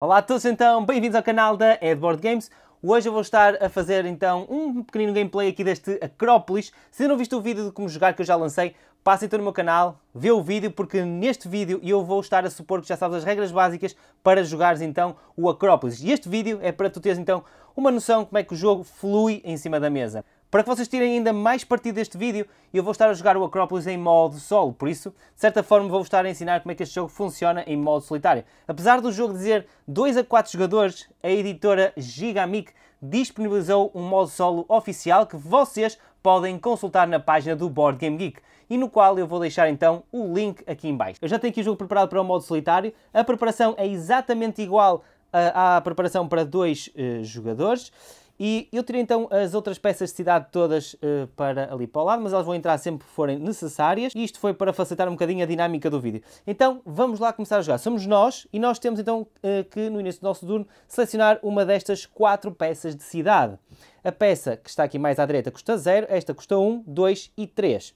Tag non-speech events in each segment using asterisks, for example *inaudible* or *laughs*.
Olá a todos então, bem-vindos ao canal da Edboard Games. Hoje eu vou estar a fazer então um pequenino gameplay aqui deste Acrópolis. Se não viste o vídeo de como jogar que eu já lancei, passa então no meu canal, vê o vídeo, porque neste vídeo eu vou estar a supor que já sabes as regras básicas para jogares então o Acrópolis. E este vídeo é para tu teres então uma noção de como é que o jogo flui em cima da mesa. Para que vocês tirem ainda mais partido deste vídeo, eu vou estar a jogar o Acrópolis em modo solo, por isso, de certa forma, vou estar a ensinar como é que este jogo funciona em modo solitário. Apesar do jogo dizer 2 a 4 jogadores, a editora Gigamic disponibilizou um modo solo oficial que vocês podem consultar na página do Board Game Geek e no qual eu vou deixar então o link aqui em baixo. Eu já tenho aqui o jogo preparado para o modo solitário, a preparação é exatamente igual ah, à preparação para dois uh, jogadores e eu tirei então as outras peças de cidade todas uh, para ali para o lado, mas elas vão entrar sempre que forem necessárias. E isto foi para facilitar um bocadinho a dinâmica do vídeo. Então vamos lá começar a jogar. Somos nós e nós temos então uh, que no início do nosso turno selecionar uma destas quatro peças de cidade. A peça que está aqui mais à direita custa 0, esta custa 1, 2 e 3.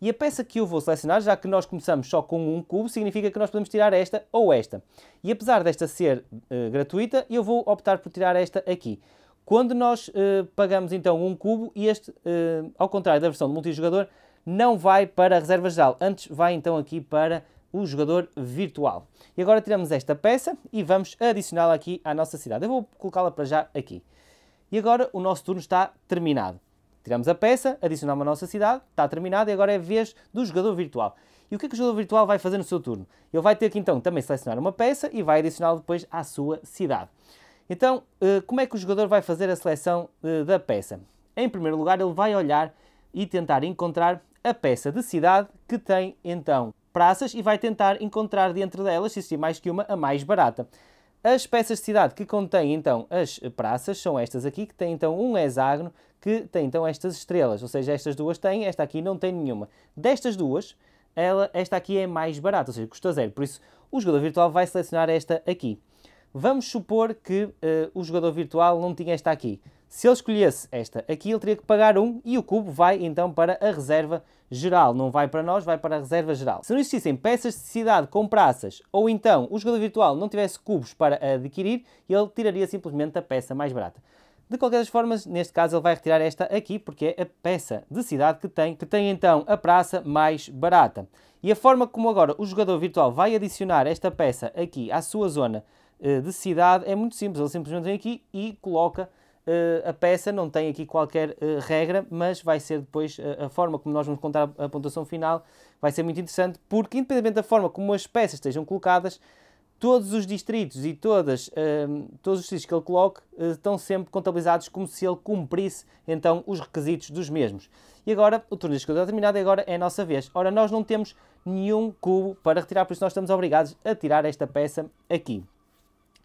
E a peça que eu vou selecionar, já que nós começamos só com um cubo, significa que nós podemos tirar esta ou esta. E apesar desta ser uh, gratuita, eu vou optar por tirar esta aqui. Quando nós uh, pagamos então um cubo, e este, uh, ao contrário da versão de multijogador, não vai para a reserva geral, antes vai então aqui para o jogador virtual. E agora tiramos esta peça e vamos adicioná-la aqui à nossa cidade. Eu vou colocá-la para já aqui. E agora o nosso turno está terminado. Tiramos a peça, adicionamos a nossa cidade, está terminado e agora é a vez do jogador virtual. E o que é que o jogador virtual vai fazer no seu turno? Ele vai ter que então também selecionar uma peça e vai adicioná-la depois à sua cidade. Então, eh, como é que o jogador vai fazer a seleção eh, da peça? Em primeiro lugar, ele vai olhar e tentar encontrar a peça de cidade que tem então praças e vai tentar encontrar dentro delas, se existir mais que uma, a mais barata. As peças de cidade que contêm então as praças são estas aqui, que têm então um hexágono, que tem então estas estrelas, ou seja, estas duas têm, esta aqui não tem nenhuma. Destas duas, ela, esta aqui é mais barata, ou seja, custa zero, por isso o jogador virtual vai selecionar esta aqui. Vamos supor que uh, o jogador virtual não tinha esta aqui. Se ele escolhesse esta aqui, ele teria que pagar um e o cubo vai então para a reserva geral. Não vai para nós, vai para a reserva geral. Se não existissem peças de cidade com praças ou então o jogador virtual não tivesse cubos para adquirir, ele tiraria simplesmente a peça mais barata. De qualquer das formas, neste caso ele vai retirar esta aqui, porque é a peça de cidade que tem, que tem então a praça mais barata. E a forma como agora o jogador virtual vai adicionar esta peça aqui à sua zona eh, de cidade é muito simples. Ele simplesmente vem aqui e coloca eh, a peça, não tem aqui qualquer eh, regra, mas vai ser depois a forma como nós vamos contar a pontuação final, vai ser muito interessante, porque independentemente da forma como as peças estejam colocadas, todos os distritos e todas, todos os distritos que ele coloque estão sempre contabilizados como se ele cumprisse então os requisitos dos mesmos. E agora, o turno de escolha e agora é a nossa vez. Ora, nós não temos nenhum cubo para retirar, por isso nós estamos obrigados a tirar esta peça aqui.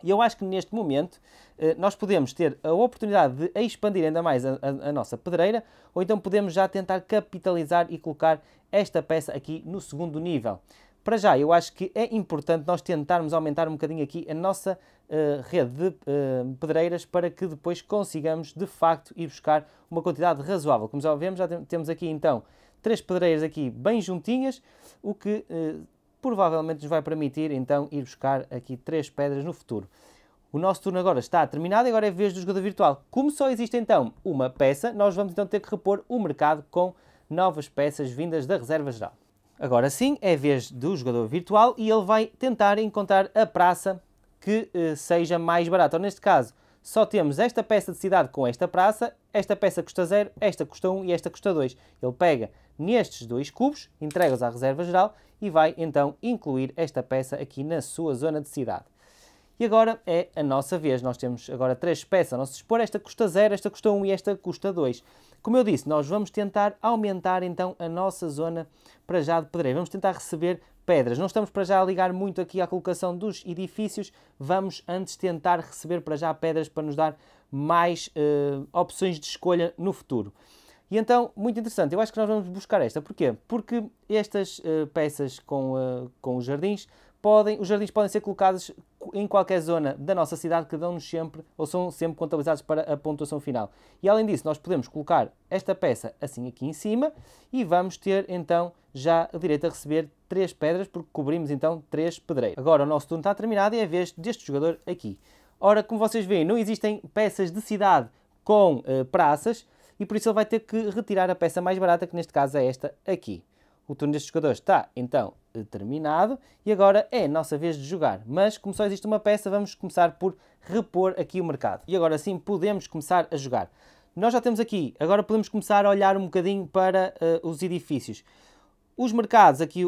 E eu acho que neste momento eh, nós podemos ter a oportunidade de expandir ainda mais a, a, a, nossa pedreira, ou então podemos já tentar capitalizar e colocar esta peça aqui no segundo nível. Para já, eu acho que é importante nós tentarmos aumentar um bocadinho aqui a nossa uh, rede de uh, pedreiras para que depois consigamos, de facto, ir buscar uma quantidade razoável. Como já vemos, já temos aqui então três pedreiras aqui bem juntinhas, o que uh, provavelmente nos vai permitir então ir buscar aqui três pedras no futuro. O nosso turno agora está terminado e agora é vez do jogador virtual. Como só existe então uma peça, nós vamos então ter que repor o mercado com novas peças vindas da reserva geral. Agora sim, é vez do jogador virtual e ele vai tentar encontrar a praça que eh, seja mais barata. Ou neste caso, só temos esta peça de cidade com esta praça, esta peça custa 0, esta custa 1 um, e esta custa 2. Ele pega nestes dois cubos, entrega-os à reserva geral e vai então incluir esta peça aqui na sua zona de cidade. E agora é a nossa vez. Nós temos agora três peças a nosso dispor. Esta custa 0, esta custa 1 um, e esta custa 2. Como eu disse, nós vamos tentar aumentar então a nossa zona para já de pedreiro. Vamos tentar receber pedras. Não estamos para já a ligar muito aqui à colocação dos edifícios, vamos antes tentar receber para já pedras para nos dar mais uh, opções de escolha no futuro. E então, muito interessante, eu acho que nós vamos buscar esta. Porquê? Porque estas uh, peças com, uh, com os jardins podem, os jardins podem ser colocados em qualquer zona da nossa cidade que dão-nos sempre, ou são sempre contabilizados para a pontuação final. E além disso, nós podemos colocar esta peça assim aqui em cima e vamos ter então já a direito a receber três pedras, porque cobrimos então três pedreiros. Agora o nosso turno está terminado e é a vez deste jogador aqui. Ora, como vocês veem, não existem peças de cidade com uh, praças e por isso ele vai ter que retirar a peça mais barata, que neste caso é esta aqui. O turno destes jogadores está então eh, terminado e agora é a nossa vez de jogar. Mas como só existe uma peça, vamos começar por repor aqui o mercado. E agora sim podemos começar a jogar. Nós já temos aqui, agora podemos começar a olhar um bocadinho para uh, os edifícios. Os mercados, aqui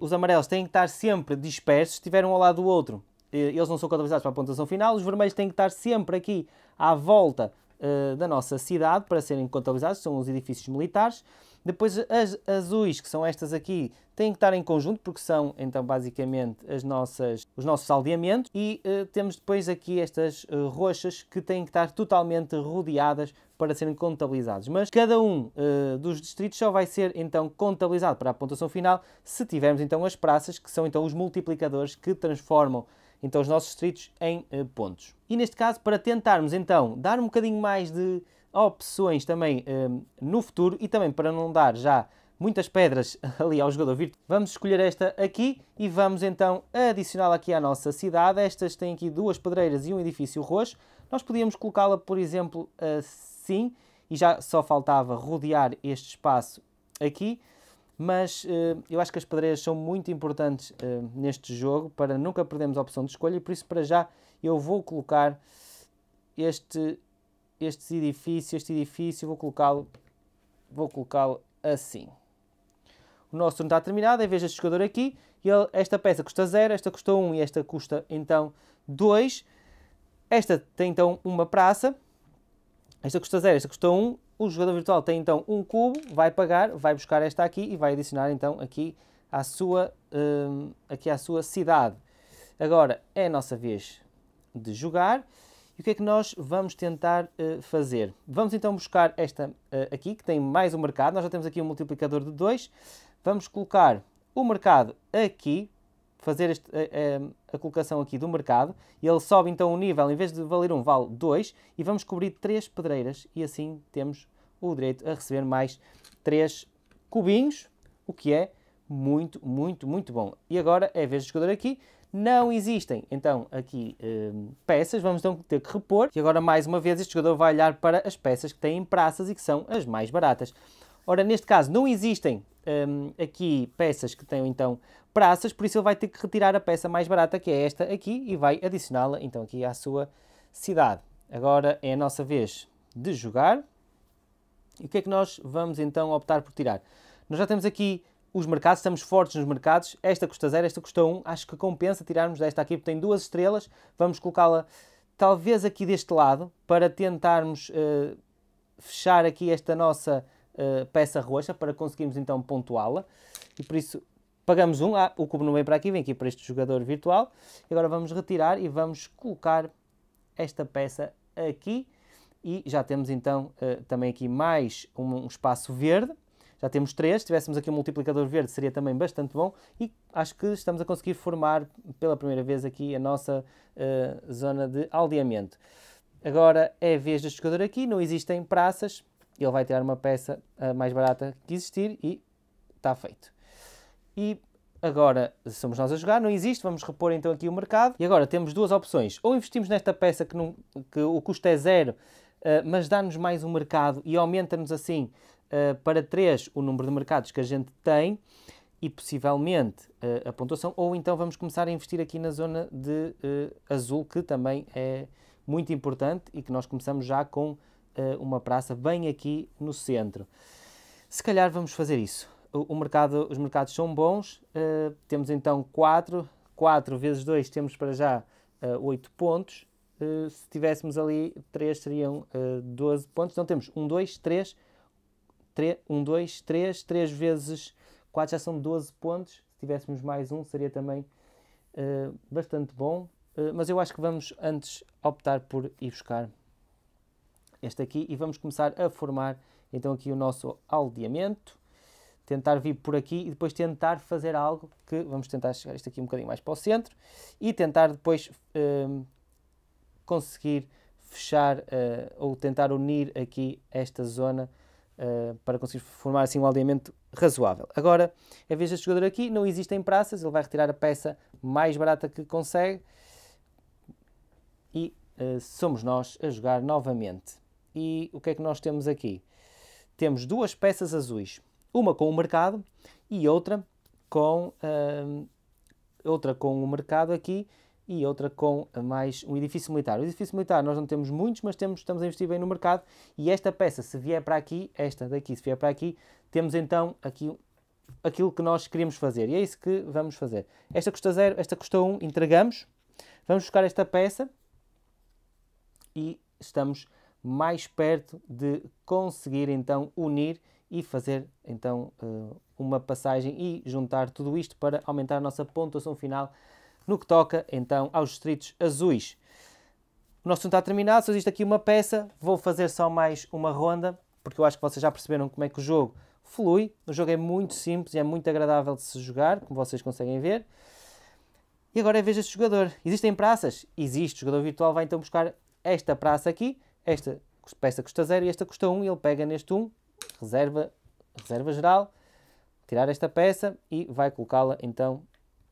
os amarelos têm que estar sempre dispersos, estiver ao lado do outro. Eh, eles não são contabilizados para a pontuação final. Os vermelhos têm que estar sempre aqui à volta eh, da nossa cidade para serem contabilizados, são os edifícios militares. Depois as azuis, que são estas aqui, têm que estar em conjunto porque são então basicamente as nossas, os nossos aldeamentos e uh, temos depois aqui estas uh, eh, roxas que têm que estar totalmente rodeadas para serem contabilizados. Mas cada um uh, dos distritos só vai ser então contabilizado para a pontuação final se tivermos então as praças, que são então os multiplicadores que transformam então os nossos distritos em uh, pontos. E neste caso, para tentarmos então dar um bocadinho mais de opções também um, eh, no futuro e também para não dar já muitas pedras *laughs* ali ao jogador virtual, vamos escolher esta aqui e vamos então adicioná-la aqui à nossa cidade. Estas têm aqui duas pedreiras e um edifício roxo. Nós podíamos colocá-la, por exemplo, assim e já só faltava rodear este espaço aqui mas eh, eu acho que as pedreiras são muito importantes eh, neste jogo para nunca perdermos a opção de escolha e por isso para já eu vou colocar este, este edifício, este edifício, vou colocá-lo vou colocá-lo assim. O nosso turno está terminado, em vez deste jogador aqui, ele, esta peça custa 0, esta custa 1 um, e esta custa então 2. Esta tem então uma praça, esta custa 0, esta custa 1 um, o jogador virtual tem então um cubo, vai pagar, vai buscar esta aqui e vai adicionar então aqui à sua, um, aqui à sua cidade. Agora é a nossa vez de jogar. E o que é que nós vamos tentar uh, fazer? Vamos então buscar esta uh, aqui, que tem mais um mercado. Nós já temos aqui um multiplicador de 2. Vamos colocar o mercado aqui, fazer este, a, eh, eh, a, colocação aqui do mercado, e ele sobe então o nível, em vez de valer um, vale 2, e vamos cobrir 3 pedreiras, e assim temos o direito a receber mais 3 cubinhos, o que é muito, muito, muito bom. E agora é a vez de jogador aqui, não existem, então, aqui eh, peças, vamos então ter que repor. E agora, mais uma vez, este jogador vai olhar para as peças que têm praças e que são as mais baratas. Ora, neste caso não existem um, aqui peças que tenham então praças, por isso ele vai ter que retirar a peça mais barata, que é esta aqui, e vai adicioná-la então aqui à sua cidade. Agora é a nossa vez de jogar. E o que é que nós vamos então optar por tirar? Nós já temos aqui os mercados, estamos fortes nos mercados. Esta custa 0, esta custa 1. Um. Acho que compensa tirarmos desta aqui, porque tem duas estrelas. Vamos colocá-la talvez aqui deste lado, para tentarmos uh, fechar aqui esta nossa eh, peça roxa para conseguirmos então pontuá-la. E por isso pagamos um, ah, o cubo não vem para aqui, vem aqui para este jogador virtual. E agora vamos retirar e vamos colocar esta peça aqui. E já temos então uh, também aqui mais um, um espaço verde. Já temos três, se tivéssemos aqui um multiplicador verde seria também bastante bom e acho que estamos a conseguir formar pela primeira vez aqui a nossa uh, zona de aldeamento. Agora é a vez deste jogador aqui, não existem praças, ele vai tirar uma peça uh, mais barata que existir e está feito. E agora somos nós a jogar, não existe, vamos repor então aqui o mercado. E agora temos duas opções, ou investimos nesta peça que, não, que o custo é zero, uh, mas dá-nos mais um mercado e aumenta-nos assim uh, para 3 o número de mercados que a gente tem e possivelmente a pontuação, ou então vamos começar a investir aqui na zona de azul, que também é muito importante e que nós começamos já com eh, uma praça bem aqui no centro. Se calhar vamos fazer isso. O, o mercado, os mercados são bons, uh, temos então 4, 4 vezes 2 temos para já uh, eh, 8 pontos. Uh, se tivéssemos ali 3 seriam uh, 12 pontos. Então temos 1, 2, 3, 1, 2, 3, 3 vezes 4 já são 12 pontos. Se tivéssemos mais um seria também uh, bastante bom. mas eu acho que vamos antes optar por ir buscar este aqui, e vamos começar a formar então aqui o nosso aldeamento, tentar vir por aqui e depois tentar fazer algo que vamos tentar chegar isto aqui um bocadinho mais para o centro e tentar depois um, conseguir fechar uh, ou tentar unir aqui esta zona uh, para conseguir formar assim um aldeamento razoável. Agora, a vez deste jogador aqui, não existem praças, ele vai retirar a peça mais barata que consegue e uh, somos nós a jogar novamente e o que é que nós temos aqui? Temos duas peças azuis, uma com o mercado e outra com uh, outra com o mercado aqui e outra com mais um edifício militar. O edifício militar nós não temos muitos, mas temos, estamos a investir bem no mercado e esta peça, se vier para aqui, esta daqui, se vier para aqui, temos então aqui aquilo que nós queríamos fazer e é isso que vamos fazer. Esta custa 0, esta custa 1, um, entregamos, vamos buscar esta peça e estamos mais perto de conseguir então unir e fazer então eh, uma passagem e juntar tudo isto para aumentar a nossa pontuação final no que toca então aos distritos azuis. O nosso está terminado, só existe aqui uma peça, vou fazer só mais uma ronda, porque eu acho que vocês já perceberam como é que o jogo flui. O jogo é muito simples e é muito agradável de se jogar, como vocês conseguem ver. E agora é vez este jogador. Existem praças? Existe. O jogador virtual vai então buscar esta praça aqui, esta peça custa 0 e esta custa 1, um, ele pega neste 1, um, reserva, reserva geral, tirar esta peça e vai colocá-la então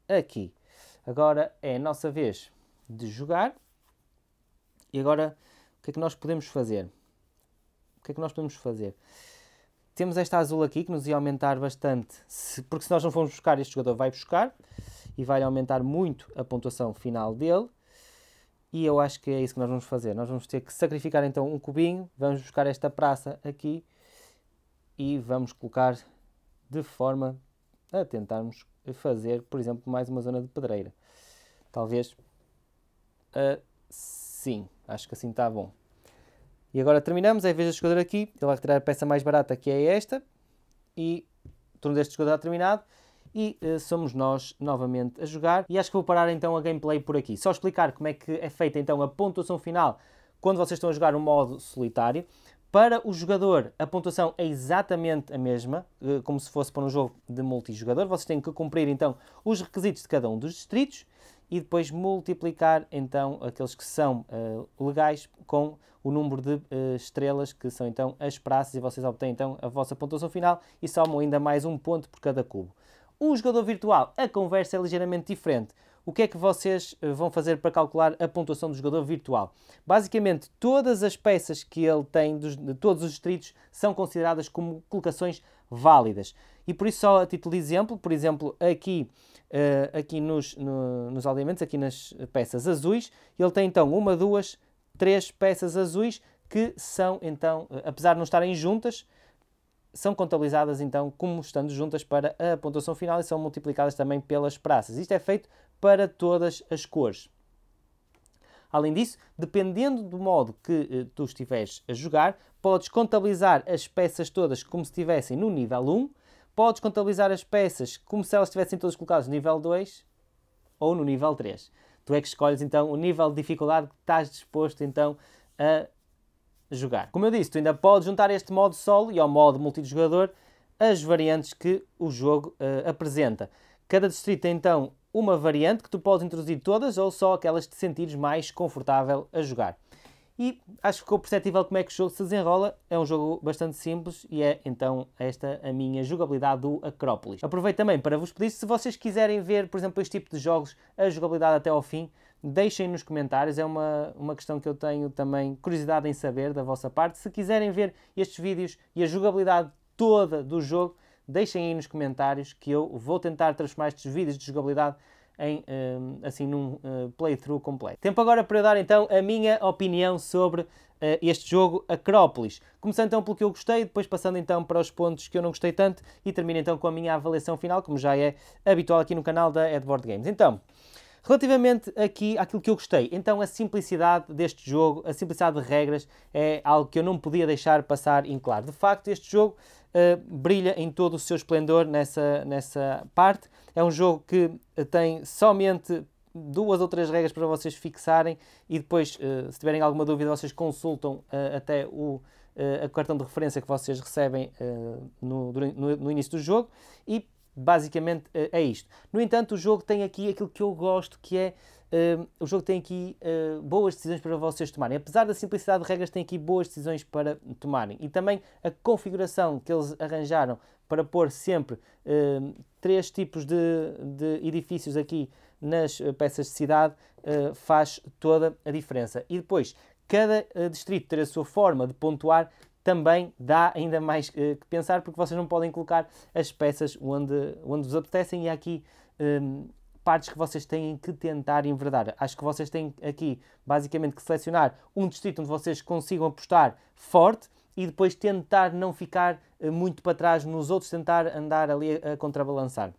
aqui. Agora é a nossa vez de jogar. E agora, o que é que nós podemos fazer? O que é que nós podemos fazer? Temos esta azul aqui que nos ia aumentar bastante, se, porque se nós não formos buscar, este jogador vai buscar e vai aumentar muito a pontuação final dele. E eu acho que é isso que nós vamos fazer. Nós vamos ter que sacrificar então um cubinho, vamos buscar esta praça aqui e vamos colocar de forma a tentarmos fazer, por exemplo, mais uma zona de pedreira. Talvez assim. Acho que assim está bom. E agora terminamos. Em vez de jogador aqui, ele vai retirar a peça mais barata que é esta. E o turno deste jogador terminado e uh, somos nós novamente a jogar. E acho que vou parar então a gameplay por aqui. Só explicar como é que é feita então a pontuação final quando vocês estão a jogar o um modo solitário. Para o jogador, a pontuação é exatamente a mesma, eh, como se fosse para um jogo de multijogador. Vocês têm que cumprir então os requisitos de cada um dos distritos e depois multiplicar então aqueles que são uh, legais com o número de uh, estrelas que são então as praças e vocês obtêm então a vossa pontuação final e somam ainda mais um ponto por cada cubo. Um jogador virtual, a conversa é ligeiramente diferente. O que é que vocês eh, vão fazer para calcular a pontuação do jogador virtual? Basicamente, todas as peças que ele tem, de todos os distritos, são consideradas como colocações válidas. E por isso, só a título de exemplo, por exemplo, aqui, uh, aqui nos, no, nos aldeamentos, aqui nas peças azuis, ele tem então uma, duas, três peças azuis que são então, eh, apesar de não estarem juntas, são contabilizadas então como estando juntas para a pontuação final e são multiplicadas também pelas praças. Isto é feito para todas as cores. Além disso, dependendo do modo que eh, tu estiveres a jogar, podes contabilizar as peças todas como se estivessem no nível 1, podes contabilizar as peças como se elas estivessem todas colocadas no nível 2 ou no nível 3. Tu é que escolhes então o nível de dificuldade que estás disposto então a jogar. Como eu disse, tu ainda podes juntar este modo solo e ao modo multijogador as variantes que o jogo uh, apresenta. Cada distrito tem então uma variante que tu podes introduzir todas ou só aquelas que te sentires mais confortável a jogar. E acho que ficou perceptível como é que o jogo se desenrola. É um jogo bastante simples e é então esta a minha jogabilidade do Acrópolis. Aproveito também para vos pedir se vocês quiserem ver, por exemplo, este tipo de jogos, a jogabilidade até ao fim, deixem nos comentários. É uma, uma questão que eu tenho também curiosidade em saber da vossa parte. Se quiserem ver estes vídeos e a jogabilidade toda do jogo, deixem aí nos comentários que eu vou tentar transformar estes vídeos de jogabilidade em, hum, assim num hum, playthrough completo. Tempo agora para eu dar então a minha opinião sobre hum, este jogo Acrópolis. Começando então pelo que eu gostei, depois passando então para os pontos que eu não gostei tanto e termino então com a minha avaliação final, como já é habitual aqui no canal da Edward Games. Então, Relativamente aqui àquilo que eu gostei, então a simplicidade deste jogo, a simplicidade de regras é algo que eu não podia deixar passar em claro. De facto, este jogo eh, brilha em todo o seu esplendor nessa, nessa parte. É um jogo que eh, tem somente duas ou três regras para vocês fixarem e depois, uh, se tiverem alguma dúvida, vocês consultam uh, até o uh, cartão de referência que vocês recebem no, no, no, início do jogo e basicamente é isto. No entanto, o jogo tem aqui aquilo que eu gosto que é Uh, o jogo tem aqui uh, boas decisões para vocês tomarem. Apesar da simplicidade de regras, tem aqui boas decisões para tomarem. E também a configuração que eles arranjaram para pôr sempre uh, três tipos de, de, edifícios aqui nas ah, peças de cidade ah, faz toda a diferença. E depois, cada distrito ter a sua forma de pontuar também dá ainda mais que pensar, porque vocês não podem colocar as peças onde, onde vos apetecem, e há aqui partes que vocês têm que tentar enverdar. Acho que vocês têm aqui, basicamente, que selecionar um distrito onde vocês consigam apostar forte e depois tentar não ficar eh, muito para trás nos outros, tentar andar ali a contrabalançar.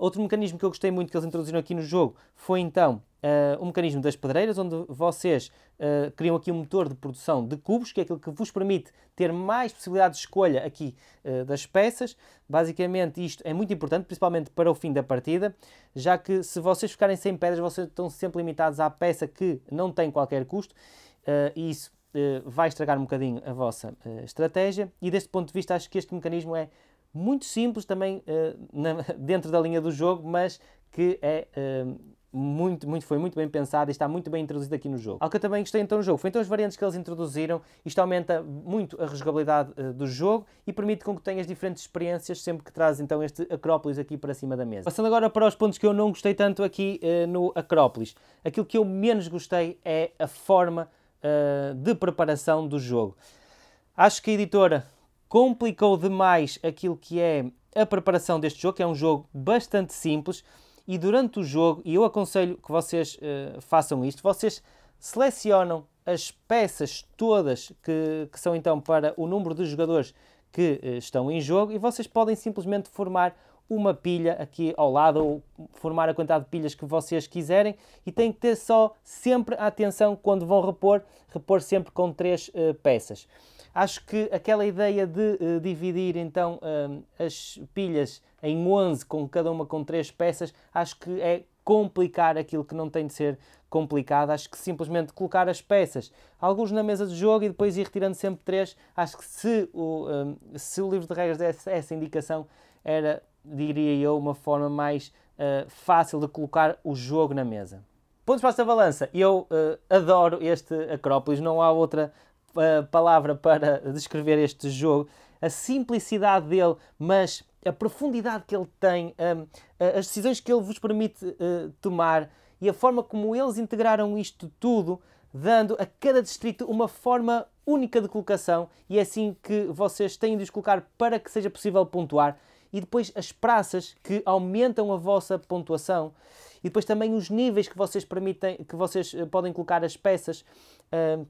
Outro mecanismo que eu gostei muito que eles introduziram aqui no jogo foi então eh, o uh, mecanismo das pedreiras, onde vocês uh, criam aqui um motor de produção de cubos, que é aquilo que vos permite ter mais possibilidade de escolha aqui uh, das peças. Basicamente, isto é muito importante, principalmente para o fim da partida, já que se vocês ficarem sem pedras, vocês estão sempre limitados à peça que não tem qualquer custo, e isso vai estragar um bocadinho a vossa estratégia. E deste ponto de vista, acho que este mecanismo é muito simples também eh, na, *laughs* dentro da linha do jogo, mas que é eh, muito, muito, foi muito bem pensado e está muito bem introduzido aqui no jogo. Algo que eu também gostei então no jogo foi então as variantes que eles introduziram. Isto aumenta muito a rejogabilidade uh, do jogo e permite com que tenhas diferentes experiências sempre que traz então este Acrópolis aqui para cima da mesa. Passando agora para os pontos que eu não gostei tanto aqui uh, no Acrópolis. Aquilo que eu menos gostei é a forma uh, de preparação do jogo. Acho que a editora complicou demais aquilo que é a preparação deste jogo, que é um jogo bastante simples. E durante o jogo, e eu aconselho que vocês uh, façam isto, vocês selecionam as peças todas que, que são então para o número de jogadores que uh, estão em jogo e vocês podem simplesmente formar uma pilha aqui ao lado ou formar a quantidade de pilhas que vocês quiserem e tem que ter só sempre atenção quando vão repor, repor sempre com três uh, peças. Acho que aquela ideia de uh, dividir então uh, as pilhas em 11, com cada uma com três peças, acho que é complicar aquilo que não tem de ser complicado. Acho que simplesmente colocar as peças, alguns na mesa de jogo e depois ir retirando sempre três. Acho que se o, um, se o livro de regras desse essa indicação, era diria eu, uma forma mais uh, fácil de colocar o jogo na mesa. Pontos para esta balança. Eu uh, adoro este Acrópolis, não há outra uh, palavra para *laughs* descrever este jogo. A simplicidade dele, mas a profundidade que ele tem, um, ehm, as decisões que ele vos permite tomar e a forma como eles integraram isto tudo, dando a cada distrito uma forma única de colocação e é assim que vocês têm de os colocar para que seja possível pontuar e depois as praças que aumentam a vossa pontuação e depois também os níveis que vocês permitem, que vocês eh, podem colocar as peças, uh,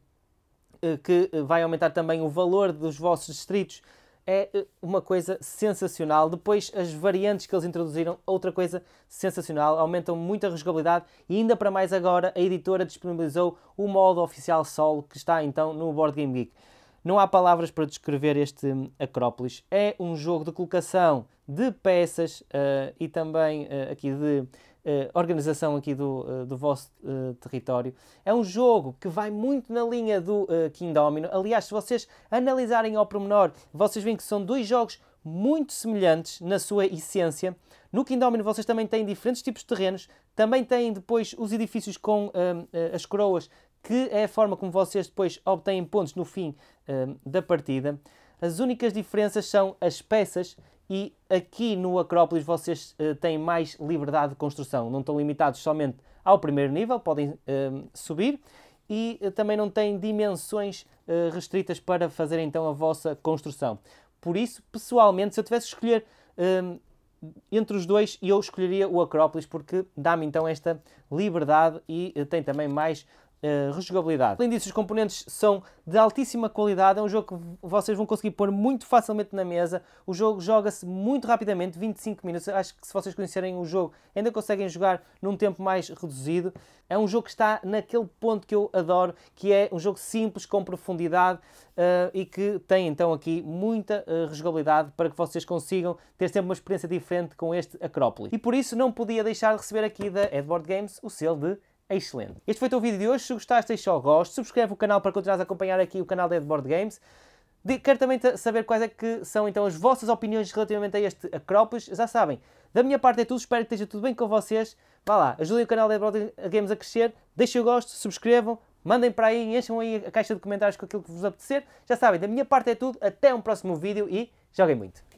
que eh, vai aumentar também o valor dos vossos distritos. É uma coisa sensacional. Depois as variantes que eles introduziram, outra coisa sensacional, aumentam muito a jogabilidade e ainda para mais agora a editora disponibilizou o modo oficial solo que está então no Board Game Geek. Não há palavras para descrever este Acrópolis. É um jogo de colocação de peças uh, e também uh, aqui de uh, organização aqui do, do vosso território. É um jogo que vai muito na linha do King Domino. Aliás, se vocês analisarem ao pormenor, vocês veem que são dois jogos muito semelhantes na sua essência. No King Domino vocês também têm diferentes tipos de terrenos, também têm depois os edifícios com as coroas que é a forma como vocês depois obtêm pontos no fim uh, da partida. As únicas diferenças são as peças e aqui no Acrópolis vocês uh, têm mais liberdade de construção. Não estão limitados somente ao primeiro nível, podem uh, subir e eh, também não têm dimensões eh, restritas para fazer então a vossa construção. Por isso, pessoalmente, se eu tivesse que escolher hum, entre os dois eu escolheria o Acrópolis porque dá-me então esta liberdade e tem também mais Uh, rejogabilidade. Além disso, os componentes são de altíssima qualidade, é um jogo que vocês vão conseguir pôr muito facilmente na mesa. O jogo joga-se muito rapidamente, 25 minutos. Acho que se vocês conhecerem o jogo, ainda conseguem jogar num tempo mais reduzido. É um jogo que está naquele ponto que eu adoro, que é um jogo simples, com profundidade uh, e que tem então aqui muita uh, rejogabilidade para que vocês consigam ter sempre uma experiência diferente com este Acrópole. E por isso não podia deixar de receber aqui da Edward Games o selo de é excelente. Este foi o teu vídeo de hoje. Se gostaste, deixa o gosto. Subscreve o canal para continuar a acompanhar aqui o canal da Edboard Games. De, quero também saber quais é que são então as vossas opiniões relativamente a este Acrópolis. Já sabem, da minha parte é tudo. Espero que esteja tudo bem com vocês. Vá lá, ajudem o canal da Edboard Games a crescer. Deixem o gosto, subscrevam, mandem para aí, encham aí a caixa de comentários com aquilo que vos apetecer. Já sabem, da minha parte é tudo. Até um próximo vídeo e joguem muito.